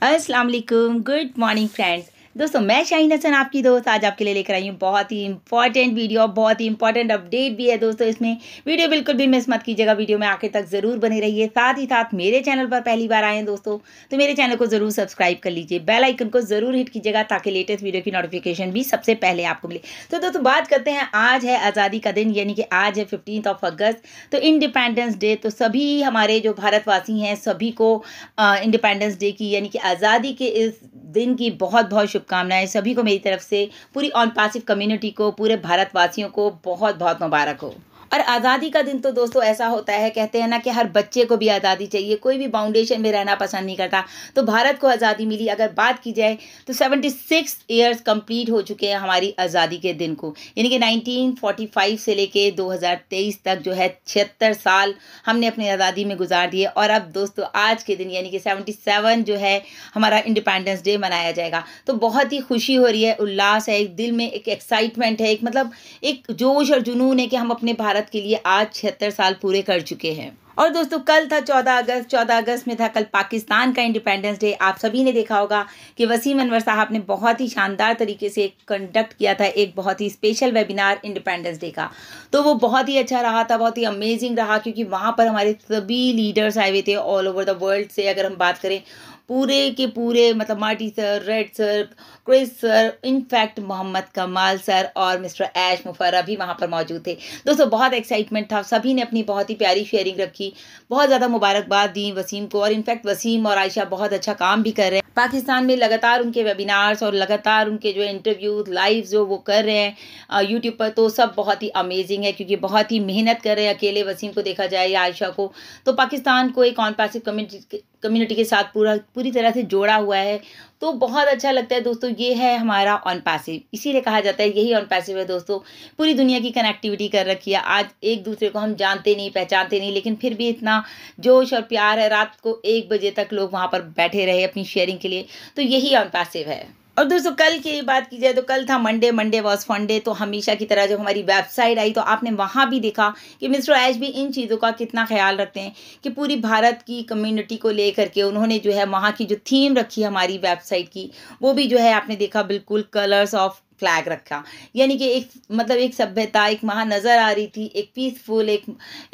Assalamualaikum. Good morning, friends. दोस्तों मैं शाहीन हसन आपकी दोस्त आज आपके लिए लेकर आई हूँ बहुत ही इंपॉर्टेंट वीडियो बहुत ही इंपॉर्टेंट अपडेट भी है दोस्तों इसमें वीडियो बिल्कुल भी मिस मत कीजिएगा वीडियो में आखिर तक ज़रूर बने रहिए साथ ही साथ मेरे चैनल पर पहली बार आए दोस्तों तो मेरे चैनल को ज़रूर सब्सक्राइब कर लीजिए बेल आइकन को ज़रूर हिट कीजिएगा ताकि लेटेस्ट वीडियो की नोटिफिकेशन भी सबसे पहले आपको मिले तो दोस्तों बात करते हैं आज है आज़ादी का दिन यानी कि आज है फिफ्टीन ऑफ अगस्त तो इंडिपेंडेंस डे तो सभी हमारे जो भारतवासी हैं सभी को इंडिपेंडेंस डे की यानी कि आज़ादी के इस दिन की बहुत बहुत शुभकामनाएं सभी को मेरी तरफ से पूरी ऑन पासिव कम्युनिटी को पूरे भारतवासियों को बहुत बहुत मुबारक हो और आज़ादी का दिन तो दोस्तों ऐसा होता है कहते हैं ना कि हर बच्चे को भी आज़ादी चाहिए कोई भी फाउंडेशन में रहना पसंद नहीं करता तो भारत को आज़ादी मिली अगर बात की जाए तो सेवेंटी सिक्स ईयर्स कम्प्लीट हो चुके हैं हमारी आज़ादी के दिन को यानी कि नाइनटीन फोटी फाइव से लेके दो हज़ार तेईस तक जो है छिहत्तर साल हमने अपनी आज़ादी में गुजार दिए और अब दोस्तों आज के दिन यानी कि सेवेंटी सेवन जो है हमारा इंडिपेंडेंस डे मनाया जाएगा तो बहुत ही खुशी हो रही है उल्लास है एक दिल में एक एक्साइटमेंट है एक मतलब एक जोश और जुनून है कि हम अपने भारत भारत के लिए आज छिहत्तर साल पूरे कर चुके हैं और दोस्तों कल था 14 अगस्त 14 अगस्त में था कल पाकिस्तान का इंडिपेंडेंस डे आप सभी ने देखा होगा कि वसीम अनवर साहब ने बहुत ही शानदार तरीके से कंडक्ट किया था एक बहुत ही स्पेशल वेबिनार इंडिपेंडेंस डे का तो वो बहुत ही अच्छा रहा था बहुत ही अमेजिंग रहा क्योंकि वहाँ पर हमारे सभी लीडर्स आए हुए थे ऑल ओवर द वर्ल्ड से अगर हम बात करें पूरे के पूरे मतलब Marty sir Red sir Chris sir in fact Mohammad Kamal sir और मिस्टर ऐश मुफर्रा भी वहाँ पर मौजूद थे दोस्तों बहुत एक्साइटमेंट था सभी ने अपनी बहुत ही प्यारी शेयरिंग रखी बहुत ज़्यादा मुबारकबाद दी वसीम को और इनफैक्ट वसीम और आयशा बहुत अच्छा काम भी कर रहे हैं पाकिस्तान में लगातार उनके वेबिनार्स और लगातार उनके जो इंटरव्यू लाइव जो वो कर रहे हैं यूट्यूब पर तो सब बहुत ही अमेजिंग है क्योंकि बहुत ही मेहनत कर रहे हैं अकेले वसीम को देखा जाए या आयशा को तो पाकिस्तान को एक कॉन्पासिव कम्युनिटी कम्युनिटी के साथ पूरा पूरी तरह से जोड़ा हुआ है तो बहुत अच्छा लगता है दोस्तों ये है हमारा ऑन पैसिव इसीलिए कहा जाता है यही ऑन पैसिव है दोस्तों पूरी दुनिया की कनेक्टिविटी कर रखी है आज एक दूसरे को हम जानते नहीं पहचानते नहीं लेकिन फिर भी इतना जोश और प्यार है रात को एक बजे तक लोग वहाँ पर बैठे रहे अपनी शेयरिंग के लिए तो यही ऑन पैसिव है और दोस्तों कल की बात की जाए तो कल था मंडे मंडे वॉज फंडे तो हमेशा की तरह जब हमारी वेबसाइट आई तो आपने वहाँ भी देखा कि मिस्टर ऐश भी इन चीज़ों का कितना ख्याल रखते हैं कि पूरी भारत की कम्युनिटी को लेकर के उन्होंने जो है वहाँ की जो थीम रखी हमारी वेबसाइट की वो भी जो है आपने देखा बिल्कुल कलर्स ऑफ फ्लैग रखा यानी कि एक मतलब एक सभ्यता एक वहाँ नज़र आ रही थी एक पीसफुल एक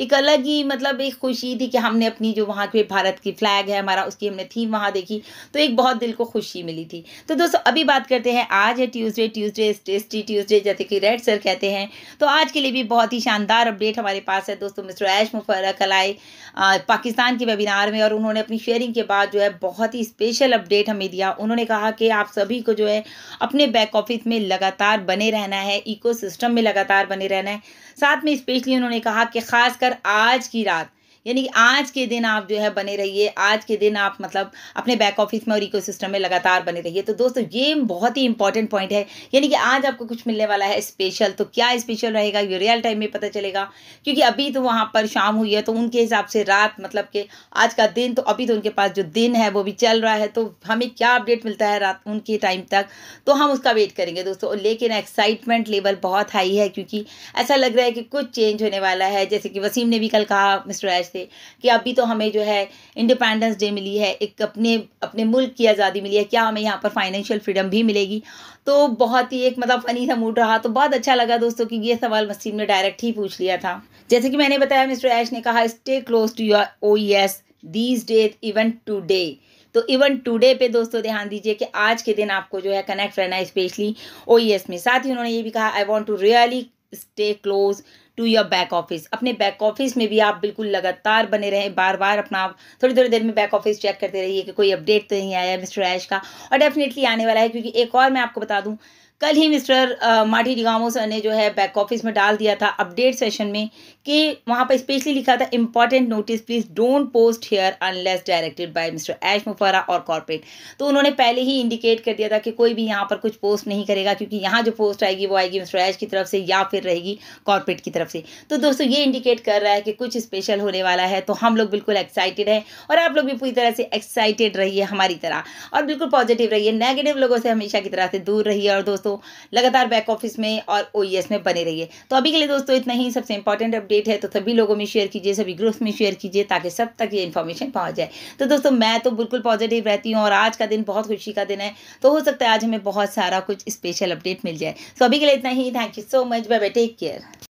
एक अलग ही मतलब एक खुशी थी कि हमने अपनी जो वहाँ के भारत की फ्लैग है हमारा उसकी हमने थीम वहाँ देखी तो एक बहुत दिल को खुशी मिली थी तो दोस्तों अभी बात करते हैं आज है ट्यूजडे ट्यूजडे टेस्टी ट्यूजडे जैसे कि रेड सर कहते हैं तो आज के लिए भी बहुत ही शानदार अपडेट हमारे पास है दोस्तों मिस्टर ऐश मुफरक कल आए पाकिस्तान के वेबिनार में और उन्होंने अपनी शेयरिंग के बाद जो है बहुत ही स्पेशल अपडेट हमें दिया उन्होंने कहा कि आप सभी को जो है अपने बैक ऑफिस में लगातार बने रहना है इकोसिस्टम में लगातार बने रहना है साथ में स्पेशली उन्होंने कहा कि ख़ासकर आज की रात यानी कि आज के दिन आप जो है बने रहिए आज के दिन आप मतलब अपने बैक ऑफिस में और इको में लगातार बने रहिए तो दोस्तों ये बहुत ही इंपॉर्टेंट पॉइंट है यानी कि आज आपको कुछ मिलने वाला है स्पेशल तो क्या स्पेशल रहेगा ये रियल टाइम में पता चलेगा क्योंकि अभी तो वहाँ पर शाम हुई है तो उनके हिसाब से रात मतलब कि आज का दिन तो अभी तो उनके पास जो दिन है वो भी चल रहा है तो हमें क्या अपडेट मिलता है रात उनके टाइम तक तो हम उसका वेट करेंगे दोस्तों लेकिन एक्साइटमेंट लेवल बहुत हाई है क्योंकि ऐसा लग रहा है कि कुछ चेंज होने वाला है जैसे कि वसीम ने भी कल कहा मिस्टर ऐश से कि अभी तो हमें जो है इंडिपेंडेंस डे मिली है एक अपने अपने मुल्क की आज़ादी मिली है क्या हमें यहाँ पर फाइनेंशियल फ्रीडम भी मिलेगी तो बहुत ही एक मतलब फ़नी सा मूड रहा तो बहुत अच्छा लगा दोस्तों कि ये सवाल वसीम ने डायरेक्ट ही पूछ लिया था जैसे कि मैंने बताया मिस्टर ऐश ने कहा stay close to your O S these day even to तो इवन टुडे पे दोस्तों ध्यान दीजिए कि आज के दिन आपको जो है कनेक्ट रहना है स्पेशली ओ e में साथ ही उन्होंने ये भी कहा I want to really stay close to your back office अपने बैक ऑफिस में भी आप बिल्कुल लगातार बने रहें बार बार अपना आप थोड़ी थोड़ी देर में बैक ऑफिस चेक करते रहिए कि कोई अपडेट तो नहीं आया मिस्टर ऐश का और डेफिनेटली आने वाला है क्योंकि एक और मैं आपको बता दूँ कल ही मिस्टर माठी डिगामोस ने जो है बैक ऑफिस में डाल दिया था अपडेट सेशन में कि वहाँ पर स्पेशली लिखा था important notice please don't post here unless directed by mister Ash मुफरा और कॉरपोरेट तो उन्होंने पहले ही इंडिकेट कर दिया था कि कोई भी यहाँ पर कुछ पोस्ट नहीं करेगा क्योंकि यहाँ जो पोस्ट आएगी वो आएगी मिस्टर ऐश की तरफ से या फिर रहेगी कॉरपोरेट की तरफ से तो दोस्तों ये इंडिकेट कर रहा है कि कुछ स्पेशल होने वाला है तो हम लोग बिल्कुल एक्साइटेड हैं और आप लोग भी पूरी तरह से एक्साइटेड रहिए हमारी तरह और बिल्कुल पॉजिटिव रहिए नेगेटिव लोगों से हमेशा की तरह से दूर रहिए और दोस्तों दोस्तों लगातार बैक ऑफिस में और ओ e में बने रहिए तो अभी के लिए दोस्तों इतना ही सबसे इंपॉर्टेंट अपडेट है तो सभी लोगों में शेयर कीजिए सभी ग्रुप्स में शेयर कीजिए ताकि सब तक ये इन्फॉर्मेशन पहुँच जाए तो दोस्तों मैं तो बिल्कुल पॉजिटिव रहती हूँ और आज का दिन बहुत खुशी का दिन है तो हो सकता है आज हमें बहुत सारा कुछ स्पेशल अपडेट मिल जाए तो अभी के लिए इतना ही thank you so much bye bye take care